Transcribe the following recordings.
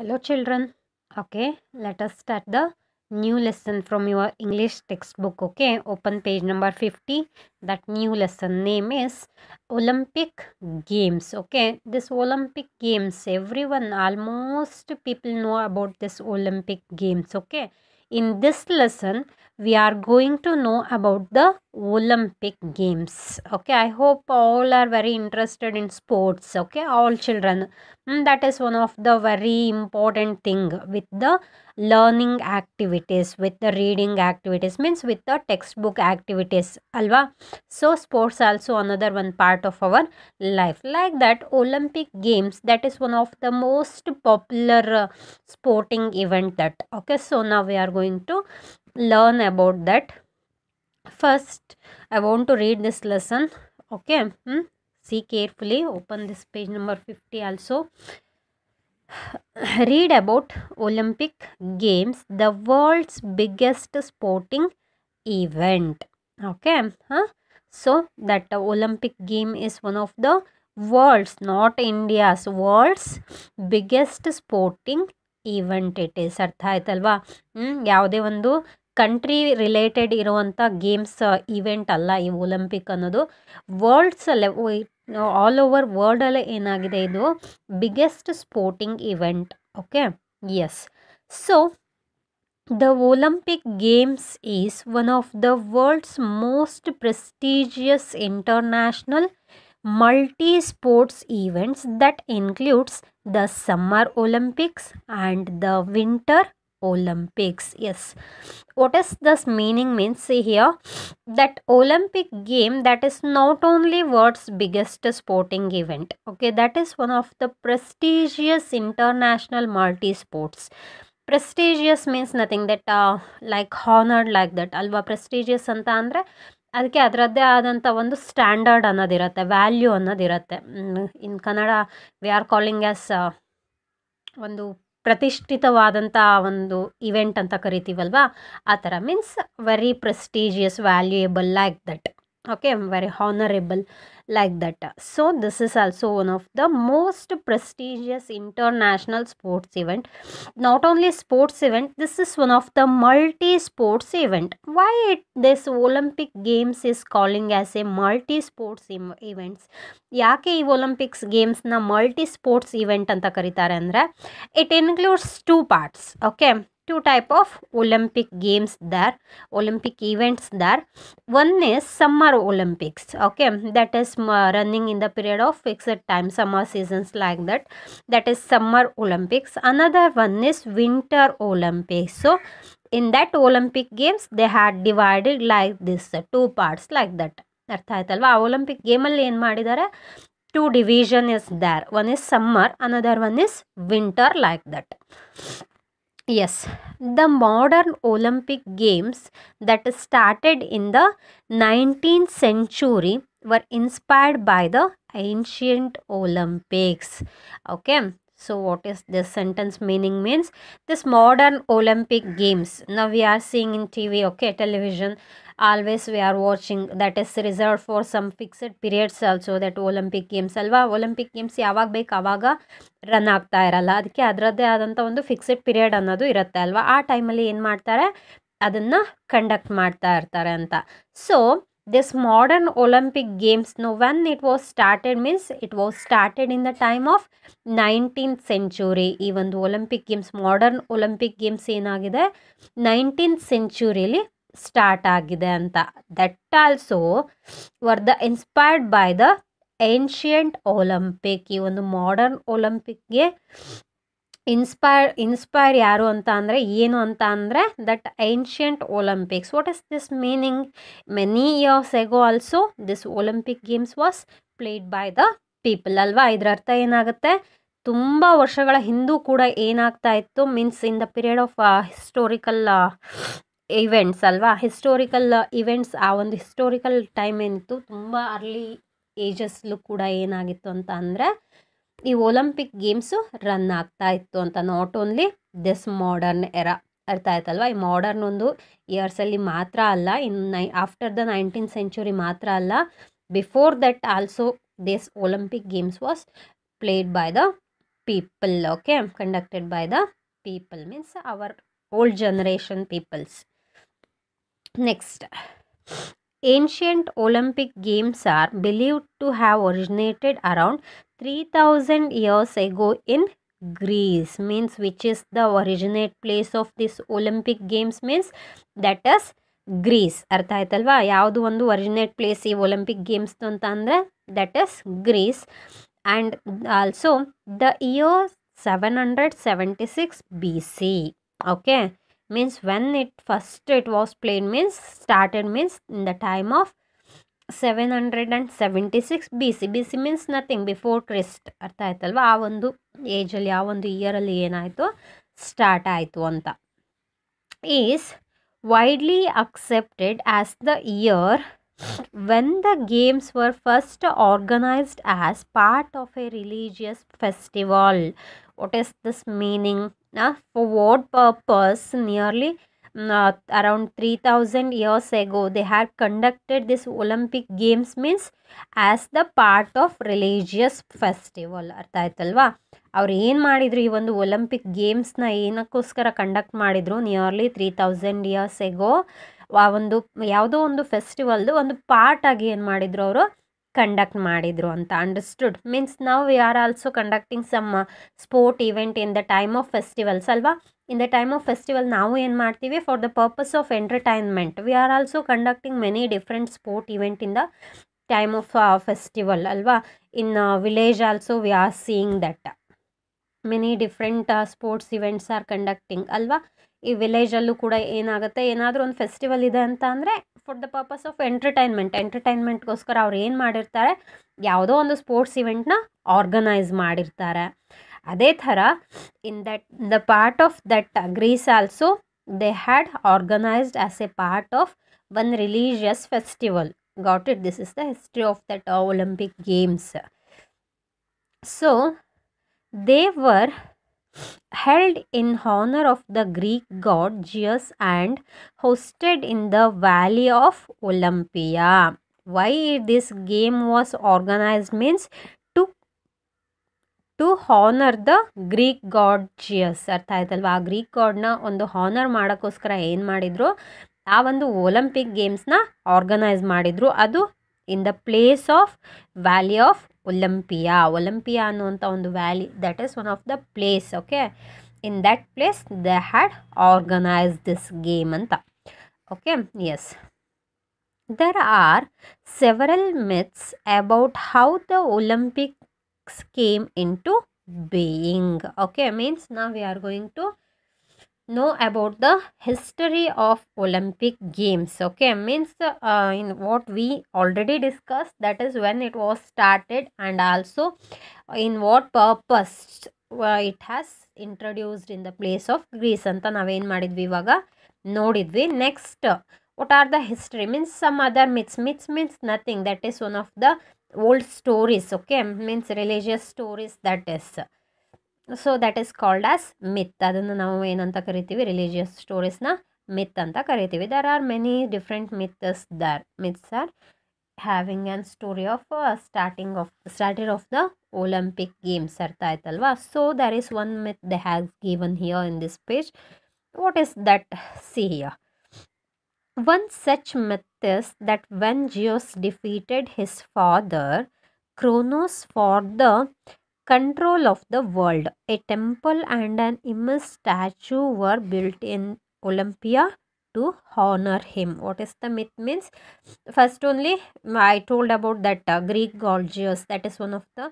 Hello children. Okay, let us start the new lesson from your English textbook. Okay, open page number 50. That new lesson name is Olympic Games. Okay, this Olympic Games, everyone, almost people know about this Olympic Games. Okay, in this lesson, we are going to know about the Olympic Games. Okay, I hope all are very interested in sports. Okay, all children. Hmm, that is one of the very important thing with the learning activities, with the reading activities, means with the textbook activities. Alva. So sports also another one part of our life. Like that, Olympic Games. That is one of the most popular uh, sporting event. That okay. So now we are going to learn about that first i want to read this lesson okay hmm? see carefully open this page number 50 also read about olympic games the world's biggest sporting event okay huh? so that olympic game is one of the world's not india's world's biggest sporting event it is ಅರ್ಥ ಆಯ್ತಲ್ವಾ ಯಾವುದೇ ಒಂದು country related ಇರುವಂಥ games event ಅಲ್ಲ ಈ Olympic ಅನ್ನೋದು world's all over ವರ್ಲ್ಡಲ್ಲೇ ಏನಾಗಿದೆ ಇದು biggest sporting event okay yes so the Olympic games is one of the world's most prestigious international multi sports events that includes the summer Olympics and the winter Olympics. Yes. What is this meaning means? See here that Olympic game that is not only world's biggest sporting event. Okay, that is one of the prestigious international multi-sports. Prestigious means nothing that uh, like honored like that. Alva prestigious ಅಂತ ಅಂದರೆ ಅದಕ್ಕೆ ಅದರದ್ದೇ ಆದಂಥ ಒಂದು standard ಅನ್ನೋದಿರುತ್ತೆ value ಅನ್ನೋದಿರುತ್ತೆ in Kannada we are calling as ಒಂದು ಪ್ರತಿಷ್ಠಿತವಾದಂಥ ಒಂದು ಇವೆಂಟ್ ಅಂತ ಕರಿತೀವಲ್ವಾ ಆ ಥರ means very prestigious valuable like that okay very honorable like that so this is also one of the most prestigious international sports event not only sports event this is one of the multi sports event why it, this olympic games is calling as a multi sports events ಯಾಕೆ olympics games ಗೇಮ್ಸ್ನ multi sports event ಅಂತ ಕರೀತಾರೆ ಅಂದರೆ It includes two parts. Okay two type of Olympic games there, Olympic events there. One is Summer Olympics, okay, that is uh, running in the period of fixed time, summer seasons like that. That is Summer Olympics. Another one is Winter Olympics. So, in that Olympic games, they had divided like this, uh, two parts like that. ಅರ್ಥ Olympic ಆ Olympic ಗೇಮಲ್ಲಿ ಏನು ಮಾಡಿದ್ದಾರೆ two division is there one is summer another one is winter like that Yes, the modern Olympic Games that started in the 19th century were inspired by the ancient Olympics. Okay, so what is this sentence meaning means this modern olympic games now we are seeing in tv okay television always we are watching that is reserved for some fixed periods also that olympic games alva olympic games yavaga bek avaga run aagta iralla adike adrade adanta ondu fixed period annadu irutte alva aa time alli en maartare adanna conduct maartta irtare anta so this modern Olympic games no when it was started means it was started in the time of 19th century ಈ ಒಂದು Olympic games modern Olympic games ಏನಾಗಿದೆ nineteenth ಸೆಂಚುರಿಲಿ start ಆಗಿದೆ ಅಂತ that also were the inspired by the ancient Olympic ಈ ಒಂದು modern ಒಲಂಪಿಕ್ಗೆ inspire inspire ಯಾರು ಅಂತ ಅಂದರೆ ಏನು ಅಂತ ಅಂದರೆ that ancient Olympics what is this meaning many years ago also this Olympic games was played by the people ಅಲ್ವಾ ಇದರ ಅರ್ಥ ಏನಾಗುತ್ತೆ ತುಂಬ ವರ್ಷಗಳ ಹಿಂದೂ ಕೂಡ ಏನಾಗ್ತಾ ಇತ್ತು means in the period of historical events ಅಲ್ವಾ ಹಿಸ್ಟೋರಿಕಲ್ ಇವೆಂಟ್ಸ್ uh, ಆ ಒಂದು ಹಿಸ್ಟೋರಿಕಲ್ ಟೈಮ್ ಏನಿತ್ತು ತುಂಬ ಅರ್ಲಿ ಏಜಸ್ಲು ಕೂಡ ಏನಾಗಿತ್ತು ಅಂತ ಅಂದರೆ ಈ ಒಲಂಪಿಕ್ ಗೇಮ್ಸು ರನ್ ಆಗ್ತಾ ಇತ್ತು ಅಂತ not only this modern era ಅರ್ಥ ಆಯ್ತಲ್ವಾ ಈ ಮಾಡರ್ನ್ ಒಂದು ಇಯರ್ಸಲ್ಲಿ ಮಾತ್ರ ಅಲ್ಲ ಇನ್ ನೈ ಆಫ್ಟರ್ ದ ನೈನ್ಟೀನ್ ಸೆಂಚುರಿ ಮಾತ್ರ ಅಲ್ಲ before that also this Olympic games was played by the people okay conducted by the people means our old generation peoples next Ancient Olympic Games are believed to have originated around 3000 years ago in Greece means which is the originate place of this Olympic Games means that is Greece. Artha ಆಯ್ತಲ್ವಾ ಯಾವುದು ಒಂದು originate place ಈ Olympic ಗೇಮ್ಸ್ದು ಅಂತ ಅಂದರೆ that is Greece. And also the year 776 BC. Okay. means when it first it was played means started means in the time of 776 BC. BC means nothing before Christ. Artha aitalva avandu age ali avandu year ali enaito start aitu anta. Is widely accepted as the year when the games were first organized as part of a religious festival what is this meaning for what what nearly around three around years ago they have conducted this this games means as the part of religious festival ಅರ್ಥ ಆಯ್ತಲ್ವಾ ಅವ್ರು ಏನು ಮಾಡಿದರು ಈ ಒಂದು Olympic ಗೇಮ್ಸ್ನ ಏನಕ್ಕೋಸ್ಕರ conduct ಮಾಡಿದರು nearly three thousand years ago ಆ ಒಂದು ಯಾವುದೋ ಒಂದು ಫೆಸ್ಟಿವಲ್ದು ಒಂದು ಪಾರ್ಟಾಗಿ ಏನು ಮಾಡಿದರು ಅವರು ಕಂಡಕ್ಟ್ ಮಾಡಿದರು ಅಂತ uh, ಅಂಡರ್ಸ್ಟುಡ್ ಮೀನ್ಸ್ ನಾವು we are also conducting some sport event in the time of festivals ಅಲ್ವಾ in the time of festival ನಾವು ಏನು ಮಾಡ್ತೀವಿ for the purpose of entertainment we are also conducting many different sport event in the time of festival ಅಲ್ವಾ in village also we are seeing that many different sports events are conducting ಅಲ್ವಾ ಈ ವಿಲೇಜಲ್ಲೂ ಕೂಡ ಏನಾಗುತ್ತೆ ಏನಾದರೂ ಒಂದು festival ಇದೆ ಅಂತ ಅಂದರೆ for the purpose of entertainment ಎಂಟರ್ಟೈನ್ಮೆಂಟ್ಗೋಸ್ಕರ ಅವ್ರು ಏನು ಮಾಡಿರ್ತಾರೆ ಯಾವುದೋ ಒಂದು ಸ್ಪೋರ್ಟ್ಸ್ ಇವೆಂಟ್ನ ಆರ್ಗನೈಸ್ ಮಾಡಿರ್ತಾರೆ ಅದೇ ಥರ in that the part of that Greece also they had organised as a part of one religious festival got it this is the history of that Olympic games so they were held in honor of the Greek god Zeus and hosted in the Valley of Olympia. Why this game was organized means to to honor the Greek god Zeus. ಅರ್ಥ ಆಯ್ತಲ್ವಾ ಆ Greek ಗಾಡ್ನ ಒಂದು honour ಮಾಡೋಕ್ಕೋಸ್ಕರ ಏನು ಮಾಡಿದರು ಆ ಒಂದು Olympic ಗೇಮ್ಸ್ನ organise ಮಾಡಿದರು ಅದು in the place of valley of Olympia. Olympia on the valley. That is one of the place. Okay. In that place, they had organized this game anta. Okay. Yes. There are several myths about how the Olympics came into being. Okay. Means now we are going to know about the history of olympic games okay means uh, in what we already discussed that is when it was started and also in what purpose uh, it has introduced in the place of greece ಅಂತ ನಾವೇನು ಮಾಡಿದ್ವಿ ಇವಾಗ ನೋಡಿದ್ವಿ Next, what are the history means some other myths myths means nothing that is one of the old stories okay means religious stories that is so that is called as myth ಅದನ್ನು ನಾವು ಏನಂತ ಕರಿತೀವಿ religious ಸ್ಟೋರೀಸ್ನ myth ಅಂತ ಕರಿತೀವಿ there are many different myths there myths are having an story of starting of started of the Olympic games ಅರ್ಥ ಆಯ್ತಲ್ವಾ so there is one myth the has given here in this page what is that see here one such myth is that when Zeus defeated his father Cronus for the control of the world. A temple and an immense statue were built in Olympia to honor him. What is the myth means? First only I told about that uh, Greek Gorgias. That is one of the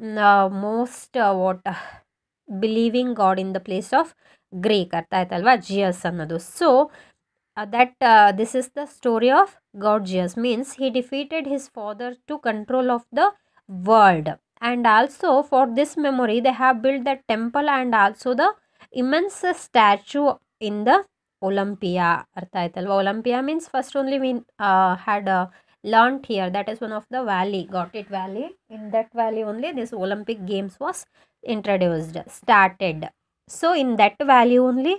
mm, uh, most uh, what uh, believing god in the place of Greek. ಅರ್ಥ ಆಯ್ತಲ್ವಾ ಜಿಯಸ್ ಅನ್ನೋದು that uh, this is the story of Gorgias. means he defeated his father to control of the world and also for this memory they have built the temple and also the immense statue in the olympia olympia means first only we uh, had uh, learnt here that is one of the valley got it valley in that valley only this olympic games was introduced started so in that valley only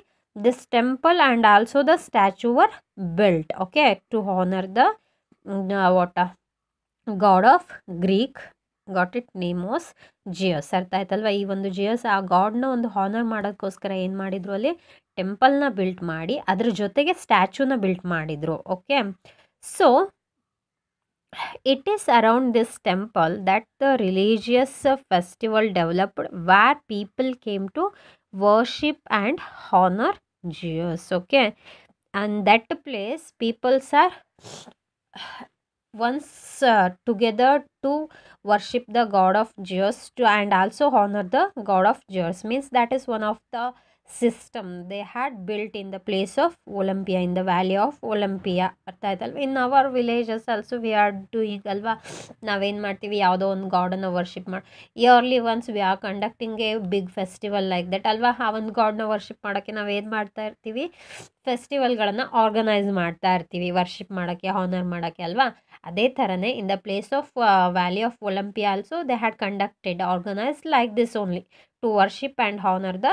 this temple and also the statue were built okay to honor the mm, uh, what uh, god of greek got it name was Zeus ಅರ್ಥ ಆಯ್ತಲ್ವ ಈ ಒಂದು ಜಿಯಸ್ ಆ ಗಾಡ್ನ ಒಂದು honour ಮಾಡೋದಕ್ಕೋಸ್ಕರ ಏನು ಮಾಡಿದ್ರು ಅಲ್ಲಿ ಟೆಂಪಲ್ನ ಬಿಲ್ಟ್ ಮಾಡಿ ಅದ್ರ ಜೊತೆಗೆ ಸ್ಟ್ಯಾಚ್ಯೂನ ಬಿಲ್ಟ್ ಮಾಡಿದರು okay so it is around this temple that the religious festival developed where people came to worship and honour ಜಿಯಸ್ okay and that place peoples are once together to worship the god of ಜಿಯರ್ಸ್ to and also honour the god of ಜಿಯರ್ಸ್ means that is one of the system they had built in the place of Olympia in the valley of Olympia ಅರ್ಥ ಆಯ್ತಲ್ವ in our villages also we are to ಈಗ ಅಲ್ವಾ ನಾವೇನು ಮಾಡ್ತೀವಿ ಯಾವುದೋ ಒಂದು ಗಾಡನ್ನು worship ಮಾಡಿ yearly once we are conducting a big festival like that ಅಲ್ವಾ ಆ ಒಂದು ಗಾಡನ್ನ ವರ್ಷಿಪ್ ಮಾಡೋಕ್ಕೆ ನಾವೇನು ಮಾಡ್ತಾ ಇರ್ತೀವಿ ಫೆಸ್ಟಿವಲ್ಗಳನ್ನು ಆರ್ಗನೈಸ್ ಮಾಡ್ತಾ ಇರ್ತೀವಿ ವರ್ಷಿಪ್ ಮಾಡೋಕ್ಕೆ ಹಾನರ್ ಮಾಡೋಕ್ಕೆ ಅಲ್ವಾ ಅದೇ ಥರನೇ in the place of valley of Olympia also they had conducted organised like this only to worship and honour the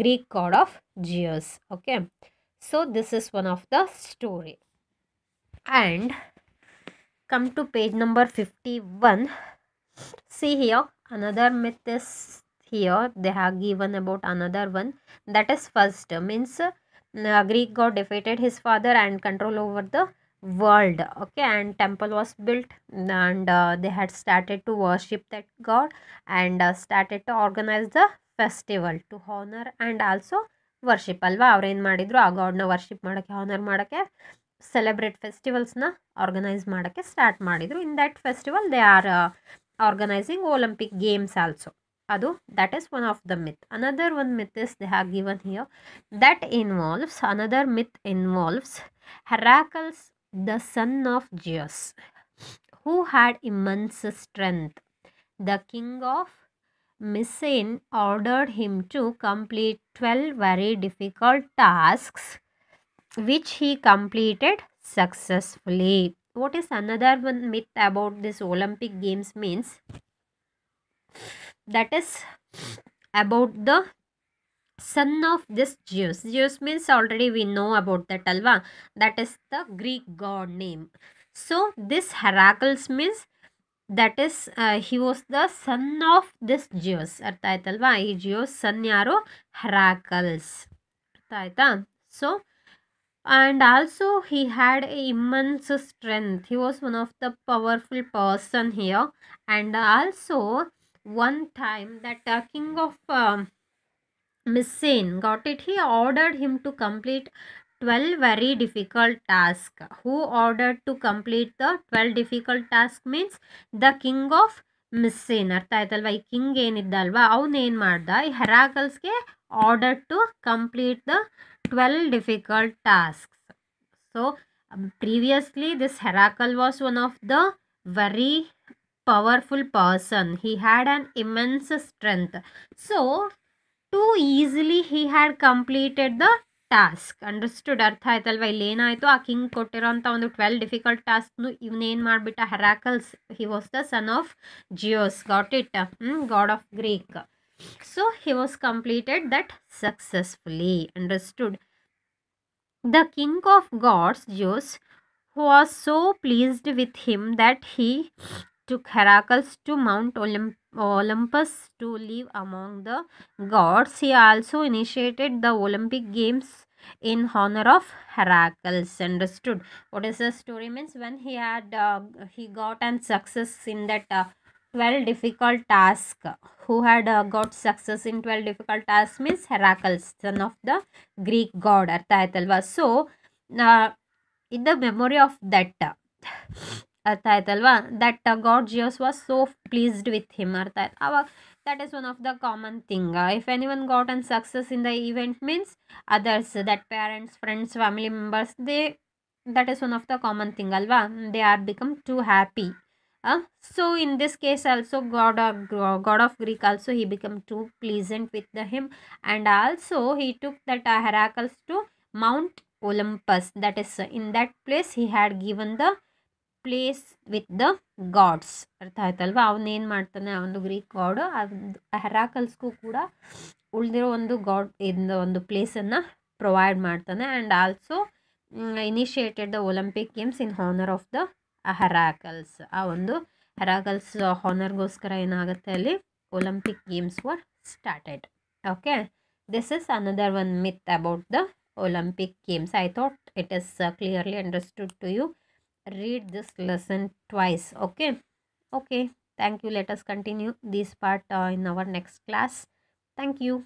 Greek god of ಜಿಯರ್ಸ್ okay so this is one of the story and come to page number fifty one see here another myth is here they have given about another one that is first means Greek god defeated his father and control over the world okay and temple was built and uh, they had started to worship that god and uh, started to organize the festival to honor and also worship alva avre en madidru aa god na worship madakke honor madakke celebrate festivals na organize madakke start madidru in that festival they are uh, organizing olympic games also adu that is one of the myth another one myth is they have given here that involves another myth involves heracles the son of Zeus, who had immense strength. The king of Mycene ordered him to complete 12 very difficult tasks, which he completed successfully. What is another one myth about this Olympic Games means? That is about the son of this Zeus. Zeus means already we know about the Alva. That is the Greek god name. So this Heracles means that is uh, he was the son of this Zeus. Artaitalva Zeus son yaro Heracles. So and also he had immense strength. He was one of the powerful person here. And also one time that uh, king of um, Misen got it. He ordered him to complete 12 very difficult tasks. Who ordered to complete the 12 difficult tasks means the king of Messene. Arthaitalva, king enidalva, how name marda, Heracles ke ordered to complete the 12 difficult tasks. So, um, previously this Heracles was one of the very powerful person. He had an immense strength. So, too easily he had completed the task understood ಅರ್ಥ ಆಯ್ತಲ್ವ ಇಲ್ಲಿ ಏನಾಯಿತು ಆ king ಕೊಟ್ಟಿರೋಂಥ ಒಂದು twelve difficult ಟಾಸ್ಕ್ನು ಇವನೇನು ಮಾಡಿಬಿಟ್ಟ Heracles he was the son of Zeus got it god of Greek so he was completed that successfully understood the king of gods Zeus was so pleased with him that he to Heracles to Mount Olymp Olympus to live among the gods. He also initiated the Olympic Games in honor of Heracles. Understood? What is the story means? When he had uh, he got an success in that. Uh, 12 difficult task who had uh, got success in 12 difficult tasks means heracles son of the greek god ಅರ್ಥ ಆಯ್ತಲ್ವಾ so in the memory of that. ಅರ್ಥ ಆಯ್ತಲ್ವಾ that god Zeus was so pleased with him ಅರ್ಥ ಆಯ್ತು ಅವಾಗ that is one of the common thing if any one got and success in the event means others that parents friends family members they that is one of the common thing ಅಲ್ವಾ they are become to happy so in this case also god of god of Greek also he become to pleasant with the him and also he took that Heracles to Mount Olympus that is in that place he had given the place with the gods ಅರ್ಥ ಆಯ್ತಲ್ವಾ ಅವನೇನು ಮಾಡ್ತಾನೆ ಆ ಒಂದು Greek ಗಾಡು ಅದು ಹೆರಾಕಲ್ಸ್ಗೂ ಕೂಡ ಉಳಿದಿರೋ ಒಂದು ಗಾಡ್ ಇಂದ ಒಂದು ಪ್ಲೇಸನ್ನು ಪ್ರೊವೈಡ್ ಮಾಡ್ತಾನೆ and also initiated the Olympic games in honour of the Heracles ಆ ಒಂದು ಹೆರಾಕಲ್ಸ್ ಹಾನರ್ಗೋಸ್ಕರ ಏನಾಗುತ್ತೆ ಅಲ್ಲಿ Olympic games were started okay this is another one myth about the Olympic games I thought it is clearly understood to you read this lesson twice okay okay thank you let us continue this part uh, in our next class thank you